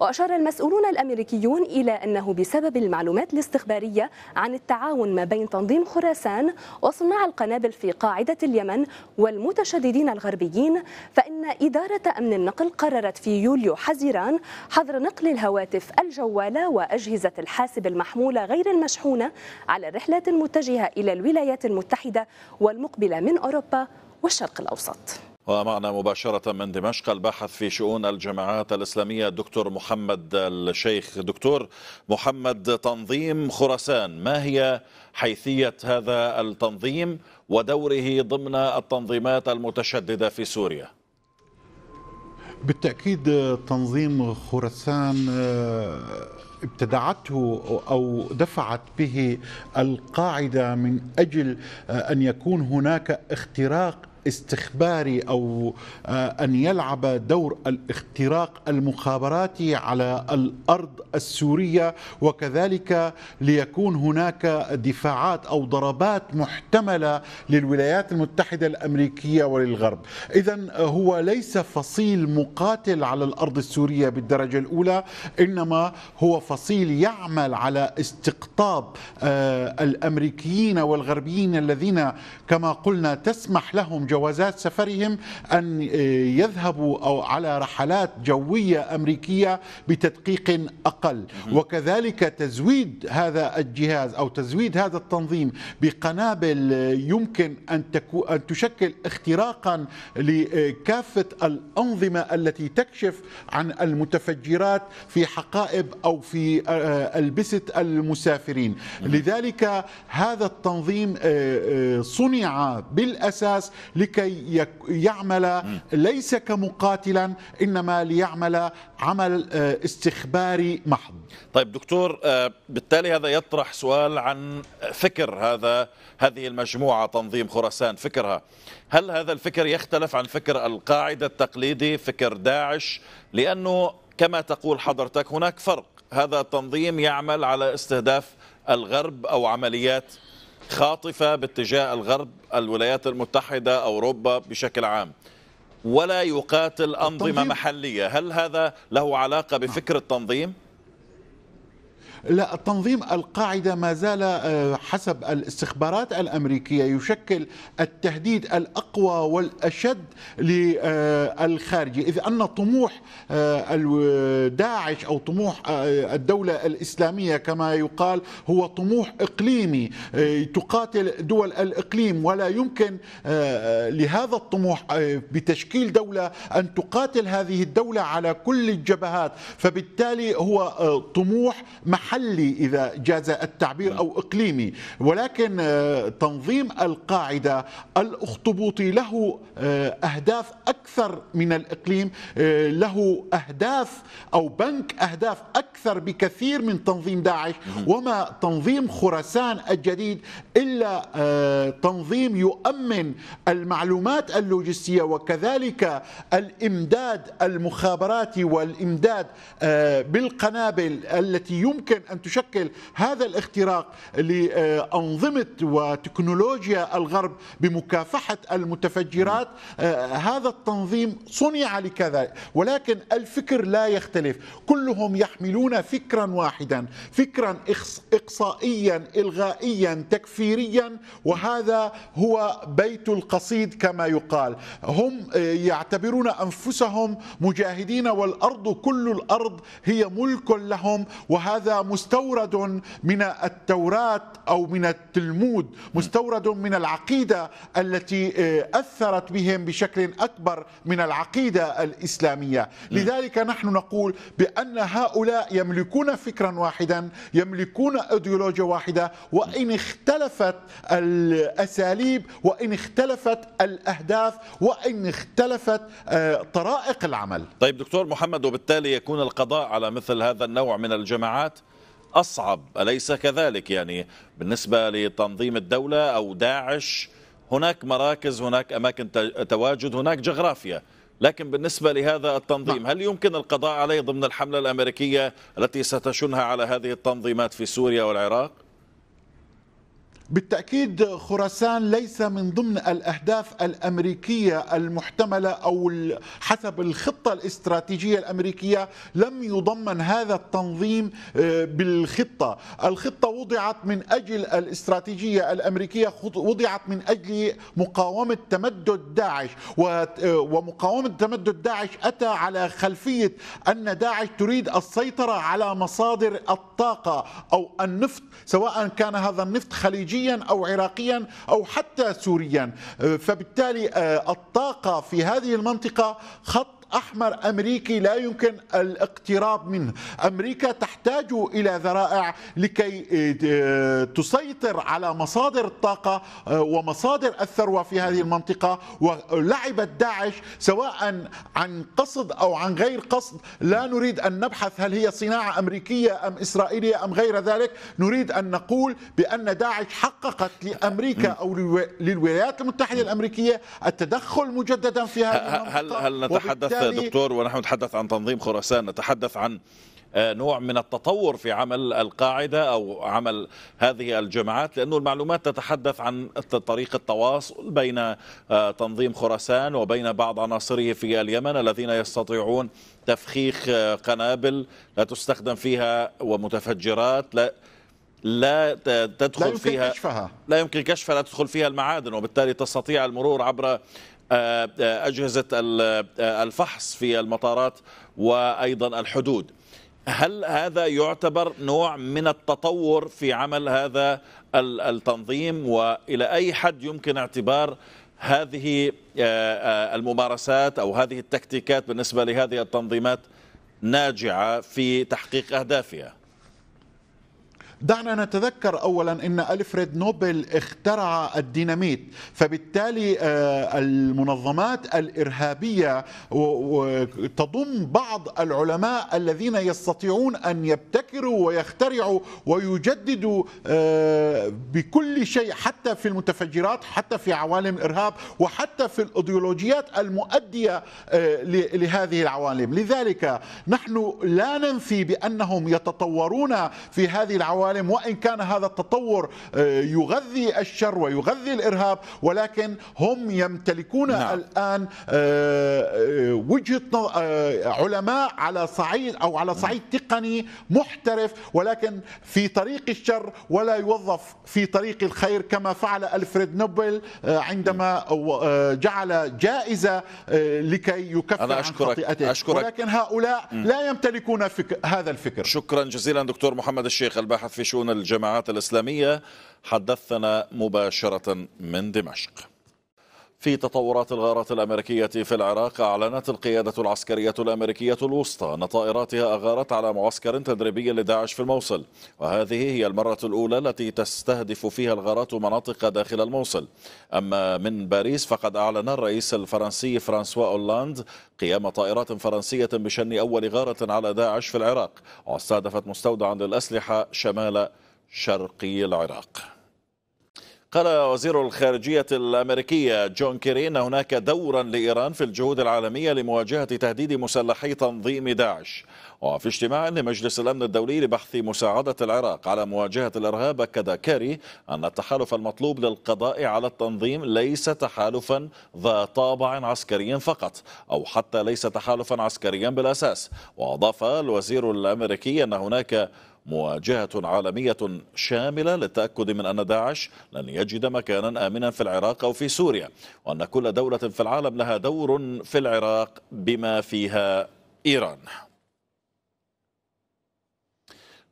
Speaker 9: وأشار المسؤولون الأمريكيون إلى أنه بسبب المعلومات الاستخبارية عن التعاون ما بين تنظيم خراسان وصناع القنابل في قاعدة اليمن والمتشددين الغربيين فإن إدارة أمن النقل قررت في يوليو حزيران حظر نقل الهواتف الجوالة وأجهزة الحاسب المحمولة غير المشحونة على الرحلات المتجهة إلى الولايات المتحدة والمقبلة من أوروبا والشرق الأوسط
Speaker 1: ومعنا مباشرة من دمشق الباحث في شؤون الجماعات الإسلامية الدكتور محمد الشيخ دكتور محمد تنظيم خراسان ما هي حيثية هذا التنظيم ودوره ضمن التنظيمات المتشددة في سوريا
Speaker 10: بالتأكيد تنظيم خراسان آه، ابتدعته او دفعت به القاعده من اجل آه، ان يكون هناك اختراق استخباري أو آه، أن يلعب دور الاختراق المخابراتي على الأرض السورية وكذلك ليكون هناك دفاعات أو ضربات محتملة للولايات المتحدة الأمريكية وللغرب إذا آه، هو ليس فصيل مقاتل على الأرض السورية بالدرجة الأولى إنما هو فصيل يعمل على استقطاب آه، الأمريكيين والغربيين الذين كما قلنا تسمح لهم جوازات سفرهم أن آه، يذهبوا أو على رحلات جوية أمريكية بتدقيق أقل وكذلك تزويد هذا الجهاز أو تزويد هذا التنظيم بقنابل آه، يمكن أن, تكو أن تشكل اختراقا لكافة الأنظمة التي تكشف عن المتفجرات في حقائب أو في آه، ألبسة المسافرين لذلك هذا التنظيم صنع بالأساس لكي يعمل ليس كمقاتلا انما ليعمل عمل آه، استخباري محض
Speaker 1: طيب دكتور آه، بالتالي هذا يطرح سؤال عن فكر هذا هذه المجموعه تنظيم خراسان فكرها هل هذا الفكر يختلف عن فكر القاعده التقليدي فكر داعش لانه كما تقول حضرتك هناك فرق هذا التنظيم يعمل على استهداف الغرب او عمليات خاطفة باتجاه الغرب الولايات المتحدة أوروبا بشكل عام ولا يقاتل أنظمة محلية هل هذا له علاقة نعم. بفكر التنظيم؟
Speaker 10: لا تنظيم القاعدة ما زال آه، حسب الاستخبارات الأمريكية يشكل التهديد الأقوى والأشد للخارجي آه، إذ أن طموح آه، داعش أو طموح الدولة الإسلامية كما يقال هو طموح إقليمي تقاتل دول الإقليم ولا يمكن لهذا الطموح بتشكيل دولة أن تقاتل هذه الدولة على كل الجبهات فبالتالي هو طموح محل محلي إذا جاز التعبير أو إقليمي ولكن آه، تنظيم القاعدة الأخطبوطي له آه، أهداف أكثر من الإقليم آه، له أهداف أو بنك أهداف أكثر بكثير من تنظيم داعش وما تنظيم خراسان الجديد إلا تنظيم يؤمن المعلومات اللوجستية وكذلك الإمداد المخابراتي والإمداد بالقنابل التي يمكن أن تشكل هذا الاختراق لأنظمة وتكنولوجيا الغرب بمكافحة المتفجرات آه، هذا التنظيم صنع لكذا ولكن الفكر لا يختلف كلهم يحملون فكرا واحدا فكرا إقصائيا إلغائيا تكفيريا وهذا هو بيت القصيد كما يقال هم آه، يعتبرون أنفسهم مجاهدين والأرض كل الأرض هي ملك لهم وهذا مستورد من التوراة أو من التلمود مستورد من العقيدة التي آه، أثرت بهم بشكل أكبر من العقيدة الإسلامية لذلك نحن نقول بأن هؤلاء يملكون فكرا واحدا يملكون أيديولوجيا واحدة وإن اختلفت الأساليب وإن اختلفت الأهداف وإن اختلفت آه، طرائق العمل
Speaker 1: طيب دكتور محمد وبالتالي يكون القضاء على مثل هذا النوع من الجماعات أصعب أليس كذلك يعني بالنسبة لتنظيم الدولة أو داعش هناك مراكز هناك أماكن تواجد هناك جغرافيا لكن بالنسبة لهذا التنظيم نعم. هل يمكن القضاء عليه ضمن الحملة الأمريكية التي ستشنها على هذه التنظيمات في سوريا والعراق؟
Speaker 10: بالتأكيد خراسان ليس من ضمن الأهداف الأمريكية المحتملة أو حسب الخطة الاستراتيجية الأمريكية لم يضمن هذا التنظيم آه، بالخطة الخطة وضعت من أجل الاستراتيجية الأمريكية وضعت من أجل مقاومة تمدد داعش آه، ومقاومة تمدد داعش أتى على خلفية أن داعش تريد السيطرة على مصادر الطاقة أو النفط سواء كان هذا النفط خليجي سوريا أو عراقيا أو حتى سوريا آه، فبالتالي آه، الطاقة في هذه المنطقة خط أحمر أمريكي لا يمكن الاقتراب منه أمريكا تحتاج إلى ذرائع لكي آه، تسيطر على مصادر الطاقة آه، ومصادر الثروة في هذه المنطقة ولعبت داعش سواء عن قصد أو عن غير قصد لا نريد أن نبحث هل هي صناعة أمريكية أم إسرائيلية أم غير ذلك نريد أن نقول بأن داعش حققت لأمريكا أو للولايات المتحدة الأمريكية التدخل مجددا في هذه المنطقة هل, هل نتحدث يعني دكتور
Speaker 1: ونحن نتحدث عن تنظيم خراسان نتحدث عن آه، نوع من التطور في عمل القاعدة أو عمل هذه الجماعات لأن المعلومات تتحدث عن طريق التواصل بين آه، تنظيم خراسان وبين بعض عناصره في اليمن الذين يستطيعون تفخيخ آه، قنابل لا تستخدم فيها ومتفجرات لا لا تدخل لا يمكن فيها كشفها. لا يمكن كشفها لا تدخل فيها المعادن وبالتالي تستطيع المرور عبر آه، آه، أجهزة آه، الفحص في المطارات وأيضا الحدود هل هذا يعتبر نوع من التطور في عمل هذا التنظيم والى اي حد يمكن اعتبار هذه الممارسات او هذه التكتيكات بالنسبه لهذه التنظيمات ناجعه في تحقيق اهدافها؟
Speaker 10: دعنا نتذكر أولا أن ألفريد نوبل اخترع الديناميت فبالتالي آه، المنظمات الإرهابية تضم بعض العلماء الذين يستطيعون أن يبتكروا ويخترعوا ويجددوا آه، بكل شيء حتى في المتفجرات حتى في عوالم الإرهاب وحتى في الأيديولوجيات المؤدية آه، لهذه العوالم لذلك نحن لا ننفي بأنهم يتطورون في هذه العوالم العالم وان كان هذا التطور آه، يغذي الشر ويغذي الارهاب ولكن هم يمتلكون نعم. الان آه، آه، وجهه علماء على صعيد او على نعم. صعيد تقني محترف ولكن في طريق الشر ولا يوظف في طريق الخير كما فعل الفريد نوبل عندما نعم. جعل جائزه لكي يكفر أنا أشكرك عن خطيئته أشكرك ولكن هؤلاء لا يمتلكون فك... هذا
Speaker 1: الفكر شكرا جزيلا دكتور محمد الشيخ الباحث في شؤون الجماعات الإسلامية حدثنا مباشرة من دمشق في تطورات الغارات الأمريكية في العراق أعلنت القيادة العسكرية الأمريكية الوسطى أن طائراتها أغارت على معسكر تدريبي لداعش في الموصل وهذه هي المرة الأولى التي تستهدف فيها الغارات مناطق داخل الموصل أما من باريس فقد أعلن الرئيس الفرنسي فرانسوا أولاند قيام طائرات فرنسية بشن أول غارة على داعش في العراق واستهدفت مستودعا للأسلحة شمال شرقي العراق قال وزير الخارجية الأمريكية جون كيري أن هناك دورا لإيران في الجهود العالمية لمواجهة تهديد مسلحي تنظيم داعش وفي اجتماع لمجلس الأمن الدولي لبحث مساعدة العراق على مواجهة الإرهاب أكد كيري أن التحالف المطلوب للقضاء على التنظيم ليس تحالفا ذا طابع عسكري فقط أو حتى ليس تحالفا عسكريا بالأساس وأضاف الوزير الأمريكي أن هناك مواجهة عالمية شاملة للتأكد من أن داعش لن يجد مكانا آمنا في العراق أو في سوريا وأن كل دولة في العالم لها دور في العراق بما فيها إيران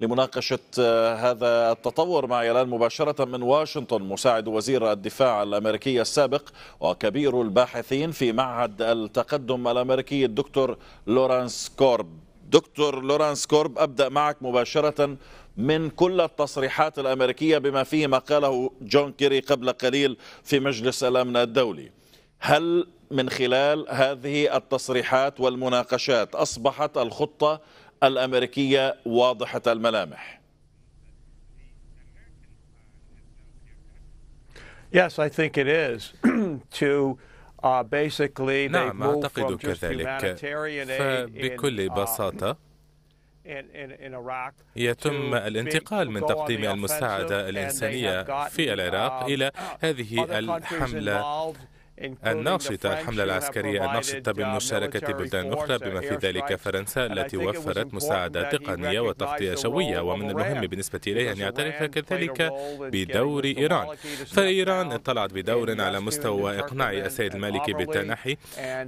Speaker 1: لمناقشة آه، هذا التطور معي الآن مباشرة من واشنطن مساعد وزير الدفاع الأمريكي السابق وكبير الباحثين في معهد التقدم الأمريكي الدكتور لورانس كورب دكتور لورانس كورب أبدأ معك مباشرة من كل التصريحات الأمريكية بما فيه ما قاله جون كيري قبل قليل في مجلس الأمن الدولي هل من خلال هذه التصريحات والمناقشات أصبحت الخطة الأمريكية واضحة الملامح؟
Speaker 11: Yes, I think it is to Uh, نعم
Speaker 5: أعتقد كذلك فبكل um, بساطة
Speaker 7: يتم الانتقال من تقديم المساعدة الإنسانية في
Speaker 5: العراق um, إلى هذه الحملة الناشطة الحملة العسكرية الناشطة بمشاركة uh, بلدان أخرى بما في ذلك فرنسا التي وفرت مساعدة تقنية وتغطية جوية ومن المهم بالنسبة إليه أن يعترف كذلك بدور إيران فإيران اطلعت بدور على مستوى إقناع السيد المالكي بالتنحي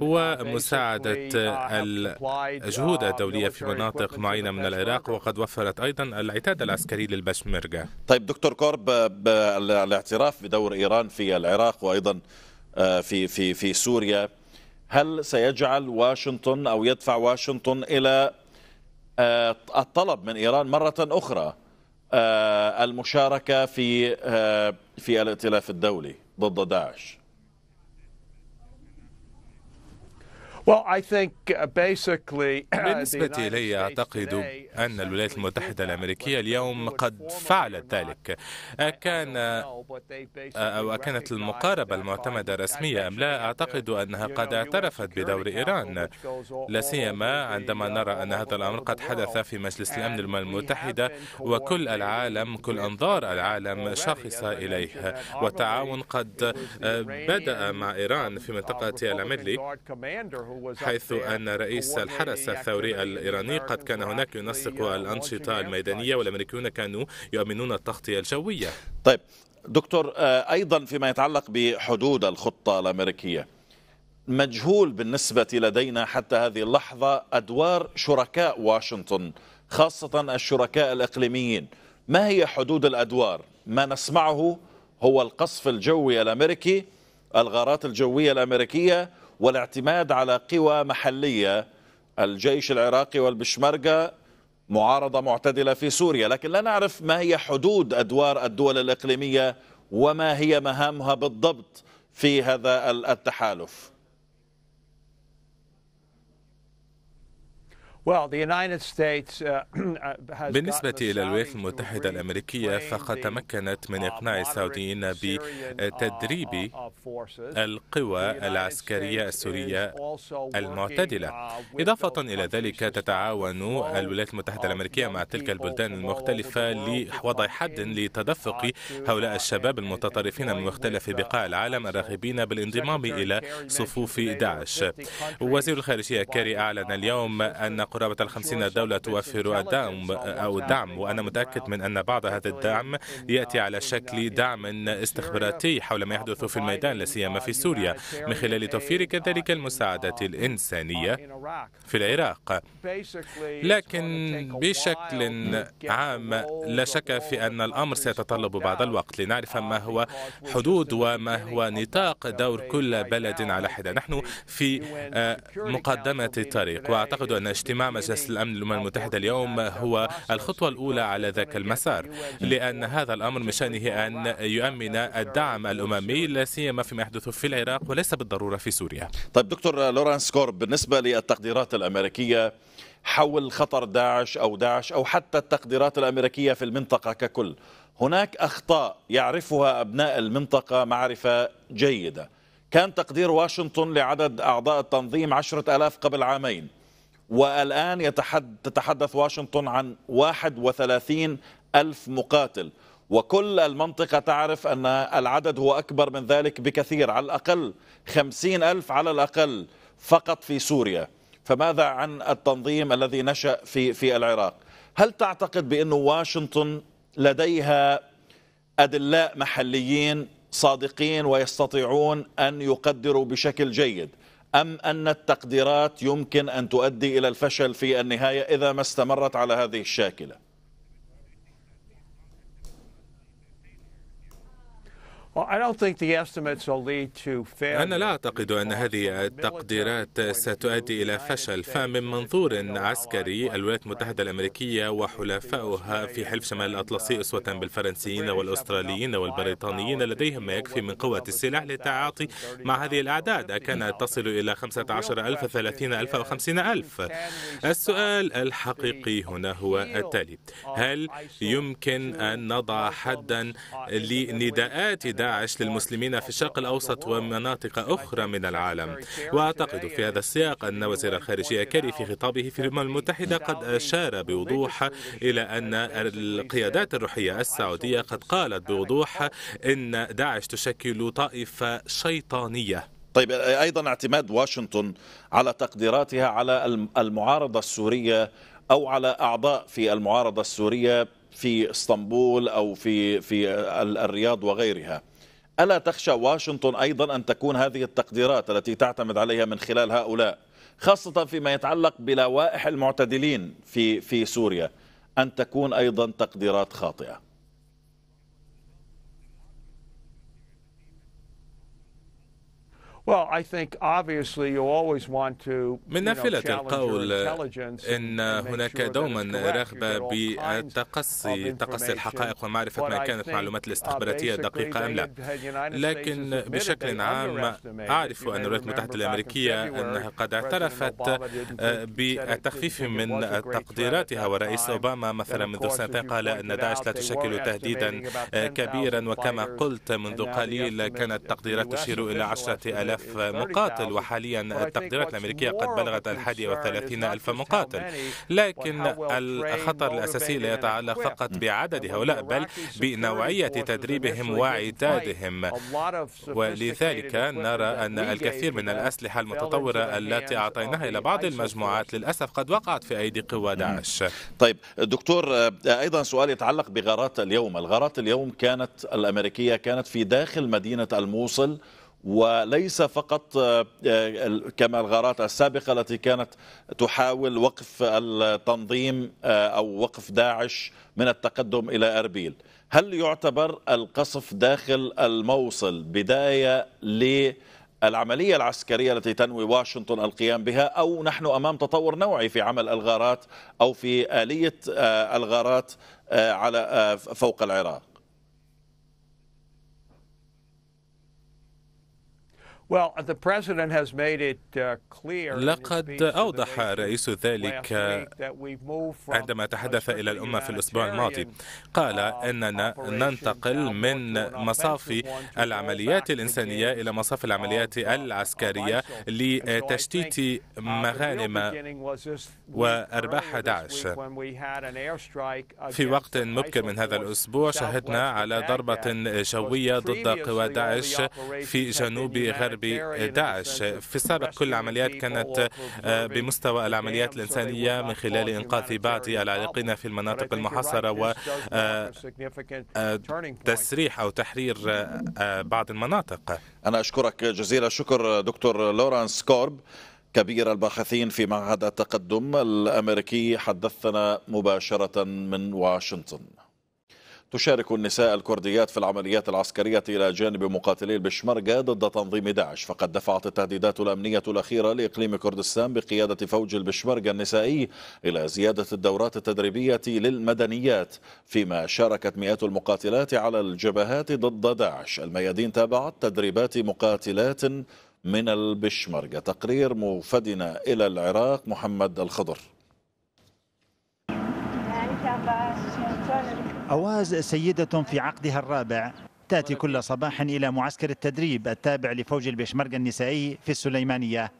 Speaker 5: ومساعدة uh, uh, الجهود الدولية في مناطق معينة من العراق وقد وفرت أيضا العتاد العسكري للبشمركة طيب دكتور كورب الاعتراف
Speaker 1: بدور إيران في العراق وأيضا آه، في في في سوريا هل سيجعل واشنطن او يدفع واشنطن الى آه، الطلب من ايران مره اخرى آه، المشاركه في في الائتلاف الدولي ضد داعش
Speaker 11: Uh,
Speaker 5: بالنسبة إلي أعتقد أن الولايات المتحدة الأمريكية اليوم قد فعلت ذلك أكان أو أكانت المقاربة المعتمدة رسمية أم لا أعتقد أنها قد اعترفت بدور إيران لا سيما عندما uh, نرى أن هذا الأمر قد حدث في مجلس الأمن الأمم المتحدة وكل العالم كل أنظار العالم شاخصة إليه والتعاون قد بدأ مع إيران في منطقة الأمرلي حيث أن رئيس الحرس الثوري الإيراني قد كان هناك ينسق الأنشطة الميدانية والأمريكيون كانوا يؤمنون التغطية الجوية طيب دكتور آه، أيضا فيما يتعلق بحدود الخطة الأمريكية مجهول
Speaker 1: بالنسبة لدينا حتى هذه اللحظة أدوار شركاء واشنطن خاصة الشركاء الإقليميين ما هي حدود الأدوار؟ ما نسمعه هو القصف الجوي الأمريكي الغارات الجوية الأمريكية والاعتماد على قوى محلية الجيش العراقي والبشمركة معارضة معتدلة في سوريا لكن لا نعرف ما هي حدود أدوار الدول الإقليمية وما هي مهامها بالضبط في هذا التحالف
Speaker 11: Uh, uh,
Speaker 5: بالنسبة uh, إلى الولايات المتحدة الأمريكية فقد تمكنت من إقناع السعوديين بتدريب القوى العسكرية السورية
Speaker 11: المعتدلة إضافة
Speaker 5: إلى ذلك تتعاون الولايات المتحدة الأمريكية مع تلك البلدان المختلفة لوضع حد لتدفق هؤلاء الشباب المتطرفين من مختلف بقاع العالم الراغبين بالانضمام إلى صفوف داعش وزير الخارجية كاري أعلن اليوم أن قرابة الخمسين دولة توفر الدعم أو الدعم وأنا متأكد من أن بعض هذا الدعم يأتي على شكل دعم استخباراتي حول ما يحدث في الميدان لاسيما في سوريا من خلال توفير كذلك المساعدة الإنسانية في العراق
Speaker 11: لكن
Speaker 5: بشكل عام لا شك في أن الأمر سيتطلب بعض الوقت لنعرف ما هو حدود وما هو نطاق دور كل بلد على حدة نحن في آه، مقدمة الطريق وأعتقد أن اجتماع مع مجلس الأمن الأمم المتحدة اليوم هو الخطوة الأولى على ذاك المسار لأن هذا الأمر من شأنه أن يؤمن الدعم الأممي لا سيما فيما يحدث في العراق وليس بالضرورة في سوريا طيب دكتور
Speaker 1: لورانس كورب بالنسبة للتقديرات الأمريكية حول خطر داعش أو داعش أو حتى التقديرات الأمريكية في المنطقة ككل هناك أخطاء يعرفها أبناء المنطقة معرفة جيدة كان تقدير واشنطن لعدد أعضاء التنظيم عشرة ألاف قبل عامين والآن تتحدث واشنطن عن 31 ألف مقاتل وكل المنطقة تعرف أن العدد هو أكبر من ذلك بكثير على الأقل 50 ألف على الأقل فقط في سوريا فماذا عن التنظيم الذي نشأ في, في العراق هل تعتقد بأن واشنطن لديها أدلاء محليين صادقين ويستطيعون أن يقدروا بشكل جيد أم أن التقديرات يمكن أن تؤدي إلى الفشل في النهاية إذا ما استمرت على هذه
Speaker 5: الشاكلة أنا لا أعتقد أن هذه التقديرات ستؤدي إلى فشل فمن منظور عسكري الولايات المتحدة الأمريكية وحلفاؤها في حلف شمال الأطلسي أسوة بالفرنسيين والأستراليين والبريطانيين لديهم ما يكفي من قوة السلاح للتعاطي مع هذه الأعداد كانت تصل إلى 15 ألف 30 ألف أو 50 ألف السؤال الحقيقي هنا هو التالي هل يمكن أن نضع حدا لنداءات داعش للمسلمين في الشرق الأوسط ومناطق أخرى من العالم وأعتقد في هذا السياق أن وزير الخارجية كاري في خطابه في الأمم المتحدة قد أشار بوضوح إلى أن القيادات الروحية السعودية قد قالت بوضوح إن داعش تشكل طائفة شيطانية
Speaker 1: طيب أيضا اعتماد واشنطن على تقديراتها على المعارضة السورية أو على أعضاء في المعارضة السورية في اسطنبول أو في في الرياض وغيرها ألا تخشى واشنطن أيضا أن تكون هذه التقديرات التي تعتمد عليها من خلال هؤلاء خاصة فيما يتعلق بلوائح المعتدلين في في سوريا أن تكون أيضا تقديرات خاطئة
Speaker 11: من نافلة القول أن هناك دوما رغبة بتقصي تقصي الحقائق ومعرفة ما كانت معلومات uh, الاستخباراتية دقيقة أم
Speaker 5: لا لكن بشكل عام أعرف أن الولايات المتحدة الأمريكية أنها قد اعترفت بالتخفيف من تقديراتها ورئيس أوباما مثلا منذ سنتين قال أن داعش لا تشكل تهديدا كبيرا وكما قلت منذ قليل كانت تقديرات تشير إلى عشرة آلاف ألف مقاتل وحاليا التقديرات الأمريكية قد بلغت الحادية وثلاثين ألف مقاتل لكن الخطر الأساسي لا يتعلق فقط بعدد هؤلاء بل بنوعية تدريبهم وعتادهم
Speaker 11: ولذلك نرى أن الكثير من الأسلحة المتطورة التي
Speaker 5: أعطيناها إلى بعض المجموعات للأسف قد وقعت في أيدي قوى hmm. داعش طيب
Speaker 1: دكتور آه، أيضا سؤال يتعلق بغارات اليوم الغارات اليوم كانت الأمريكية كانت في داخل مدينة الموصل وليس فقط آه، كما الغارات السابقة التي كانت تحاول وقف التنظيم آه، أو وقف داعش من التقدم إلى أربيل هل يعتبر القصف داخل الموصل بداية للعملية العسكرية التي تنوي واشنطن القيام بها أو نحن أمام تطور نوعي في عمل الغارات أو في آلية آه، الغارات على فوق العراق
Speaker 11: Uh, لقد أوضح الرئيس ذلك
Speaker 5: عندما تحدث إلى الأمة في الأسبوع الماضي قال uh, أننا ننتقل من مصاف العمليات الإنسانية إلى مصاف العمليات العسكرية uh, لتشتيت مغانم وأرباح داعش في وقت مبكر من هذا الأسبوع شهدنا على ضربة جوية ضد قوى داعش في جنوب غرب بداعش في السابق كل العمليات كانت آه، بمستوى العمليات الإنسانية من خلال إنقاذ بعض العالقين في المناطق المحاصرة وتسريح آه، آه، أو تحرير بعض المناطق أنا أشكرك جزيل الشكر دكتور لورانس كورب
Speaker 1: كبير الباحثين في معهد التقدم الامريكي حدثنا مباشره من واشنطن تشارك النساء الكرديات في العمليات العسكرية إلى جانب مقاتلي البشمركة ضد تنظيم داعش فقد دفعت التهديدات الأمنية الأخيرة لإقليم كردستان بقيادة فوج البشمركة النسائي إلى زيادة الدورات التدريبية للمدنيات فيما شاركت مئات المقاتلات على الجبهات ضد داعش الميادين تابعت تدريبات مقاتلات من البشمركة تقرير موفدنا إلى العراق محمد الخضر
Speaker 4: يعني أواز سيدة
Speaker 1: في عقدها الرابع تأتي كل
Speaker 4: صباح إلى معسكر التدريب التابع لفوج البشمركة النسائي في السليمانية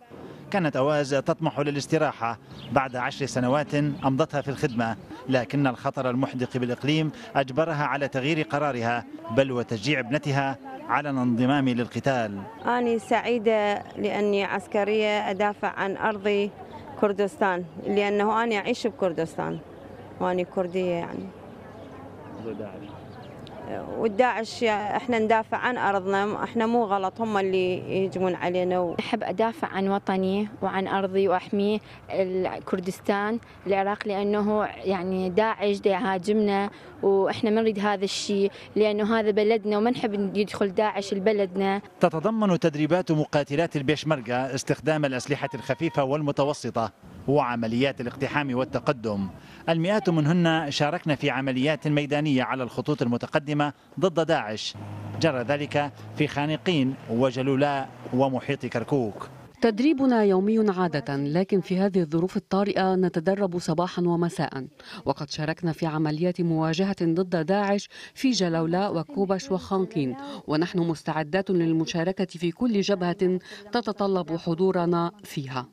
Speaker 4: كانت أواز تطمح للاستراحة بعد عشر سنوات أمضتها في الخدمة لكن الخطر المحدق بالإقليم أجبرها على تغيير قرارها بل وتشجيع ابنتها على الانضمام للقتال
Speaker 9: أنا سعيدة لأني عسكرية أدافع عن أرضي كردستان لأنه أنا أعيش بكردستان وأنا كردية يعني
Speaker 4: غزه داعش؟
Speaker 9: والداعش احنا ندافع عن ارضنا احنا مو غلط هم اللي يهجمون علينا و... احب ادافع عن وطني وعن ارضي واحمي كردستان العراق لانه يعني داعش يهاجمنا واحنا ما نريد هذا الشيء لانه هذا بلدنا وما نحب يدخل داعش لبلدنا.
Speaker 4: تتضمن تدريبات مقاتلات البيشمركه استخدام الاسلحه الخفيفه والمتوسطه وعمليات الاقتحام والتقدم. المئات منهن شاركن في عمليات ميدانيه على الخطوط المتقدمه ضد داعش. جرى ذلك في خانقين وجلولاء ومحيط كركوك.
Speaker 9: تدريبنا يومي عادة لكن في هذه الظروف الطارئة نتدرب صباحا ومساء وقد شاركنا في عمليات مواجهة ضد داعش في جلولة وكوبش وخانكين ونحن مستعدات للمشاركة في كل جبهة تتطلب حضورنا فيها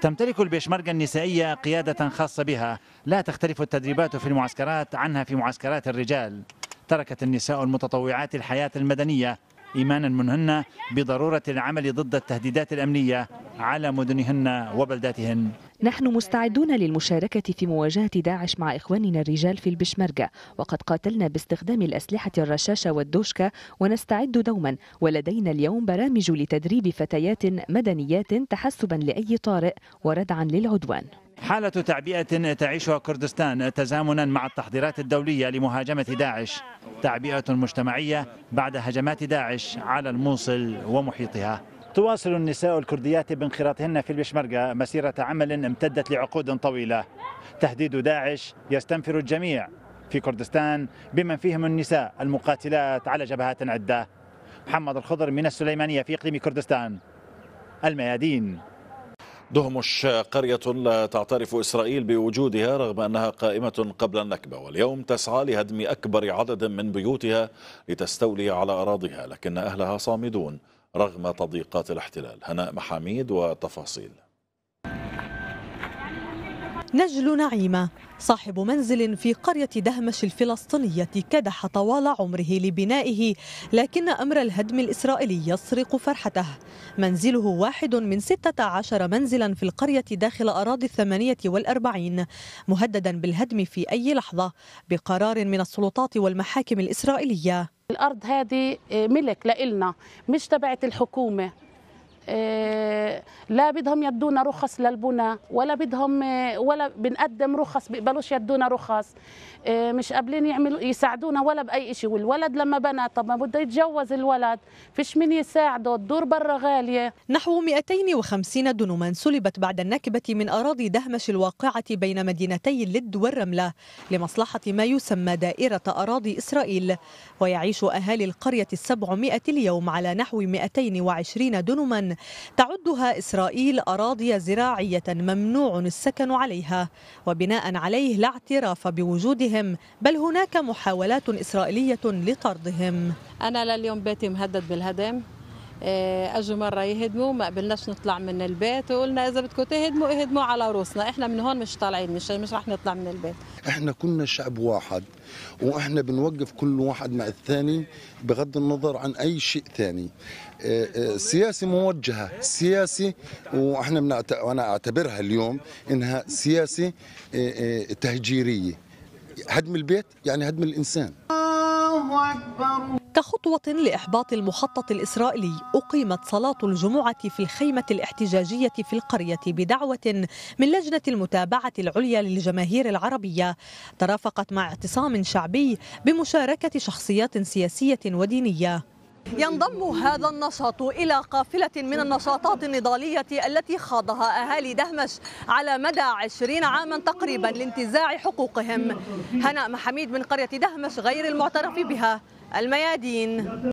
Speaker 4: تمتلك البيشمركة النسائية قيادة خاصة بها لا تختلف التدريبات في المعسكرات عنها في معسكرات الرجال تركت النساء المتطوعات الحياة المدنية إيمانا منهن بضرورة العمل ضد التهديدات الأمنية على مدنهن وبلداتهن
Speaker 9: نحن مستعدون للمشاركة في مواجهة داعش مع إخواننا الرجال في البشمركة وقد قاتلنا باستخدام الأسلحة الرشاشة والدوشكا ونستعد دوما ولدينا اليوم برامج لتدريب فتيات مدنيات تحسبا لأي طارئ وردعا للعدوان
Speaker 4: حالة تعبئة تعيشها كردستان تزامنا مع التحضيرات الدولية لمهاجمة داعش تعبئة مجتمعية بعد هجمات داعش على الموصل ومحيطها تواصل النساء الكرديات بانخراطهن في البشمركة مسيرة عمل امتدت لعقود طويلة تهديد داعش يستنفر الجميع في كردستان بمن فيهم النساء المقاتلات على جبهات عدة محمد الخضر من السليمانية في إقليم كردستان
Speaker 1: الميادين دهمش قرية لا تعترف إسرائيل بوجودها رغم أنها قائمة قبل النكبة واليوم تسعى لهدم أكبر عدد من بيوتها لتستولي على أراضيها لكن أهلها صامدون رغم تضييقات الاحتلال هناء محاميد وتفاصيل
Speaker 12: نجل نعيمة صاحب منزل في قرية دهمش الفلسطينية كدح طوال عمره لبنائه لكن أمر الهدم الإسرائيلي يسرق فرحته منزله واحد من 16 منزلا في القرية داخل أراضي الثمانية والأربعين مهددا بالهدم في أي لحظة بقرار من السلطات والمحاكم الإسرائيلية
Speaker 9: الأرض هذه ملك لإلنا مش تبعت الحكومة آه، لا بدهم يدونا رخص للبنى ولا بدهم آه، ولا بنقدم رخص بيقبلوش يدونا رخص آه، مش قابلين يعملوا يساعدونا ولا باي شيء والولد لما بنى طب ما بده يتجوز الولد فيش من يساعده الدور برا غاليه
Speaker 12: نحو 250 دنما سلبت بعد النكبه من اراضي دهمش الواقعه بين مدينتي اللد والرمله لمصلحه ما يسمى دائره اراضي اسرائيل ويعيش اهالي القريه ال 700 اليوم على نحو 220 دنما تعدها إسرائيل أراضي زراعية ممنوع السكن عليها وبناء عليه لا اعتراف بوجودهم بل هناك محاولات إسرائيلية لطردهم أنا لليوم بيتي مهدد بالهدم إيه، اجوا مره يهدموا ما قبلناش نطلع من البيت وقلنا اذا بدكم تهدموا اهدموا على روسنا احنا من هون مش طالعين مش مش رح نطلع من البيت
Speaker 8: احنا كنا شعب واحد واحنا بنوقف كل واحد مع الثاني بغض النظر عن اي شيء ثاني سياسي موجهه سياسي واحنا وانا اعتبرها اليوم انها سياسه آه، آه، تهجيريه هدم البيت يعني هدم الانسان
Speaker 12: كخطوة لإحباط المخطط الإسرائيلي أقيمت صلاة الجمعة في الخيمة الاحتجاجية في القرية بدعوة من لجنة المتابعة العليا للجماهير العربية ترافقت مع اعتصام شعبي بمشاركة شخصيات سياسية ودينية ينضم هذا النشاط إلى قافلة من النشاطات النضالية التي خاضها أهالي دهمش على مدى عشرين عاما تقريبا لانتزاع حقوقهم هناء محميد من قرية دهمش غير المعترف بها الميادين